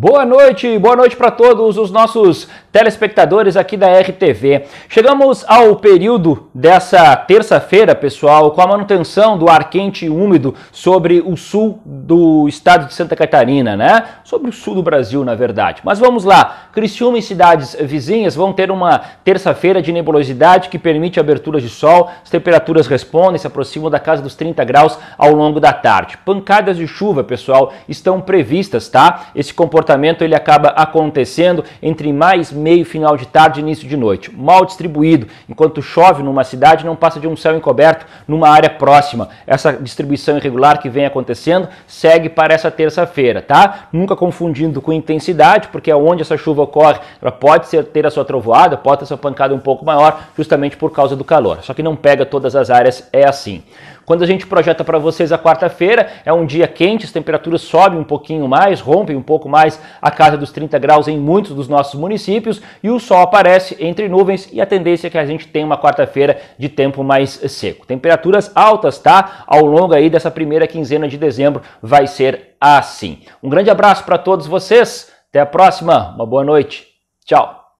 Boa noite, boa noite para todos os nossos telespectadores aqui da RTV. Chegamos ao período dessa terça-feira, pessoal, com a manutenção do ar quente e úmido sobre o sul do estado de Santa Catarina, né? Sobre o sul do Brasil, na verdade. Mas vamos lá. Criciúma e cidades vizinhas vão ter uma terça-feira de nebulosidade que permite abertura de sol. As temperaturas respondem, se aproximam da casa dos 30 graus ao longo da tarde. Pancadas de chuva, pessoal, estão previstas, tá? Esse comportamento comportamento ele acaba acontecendo entre mais meio final de tarde e início de noite. Mal distribuído, enquanto chove numa cidade não passa de um céu encoberto numa área próxima. Essa distribuição irregular que vem acontecendo segue para essa terça-feira, tá? Nunca confundindo com intensidade, porque é onde essa chuva ocorre, ela pode ser, ter a sua trovoada, pode ter a sua pancada um pouco maior, justamente por causa do calor. Só que não pega todas as áreas, é assim. Quando a gente projeta para vocês a quarta-feira, é um dia quente, as temperaturas sobem um pouquinho mais, rompem um pouco mais a casa dos 30 graus em muitos dos nossos municípios e o sol aparece entre nuvens e a tendência é que a gente tenha uma quarta-feira de tempo mais seco. Temperaturas altas, tá? Ao longo aí dessa primeira quinzena de dezembro vai ser assim. Um grande abraço para todos vocês. Até a próxima. Uma boa noite. Tchau.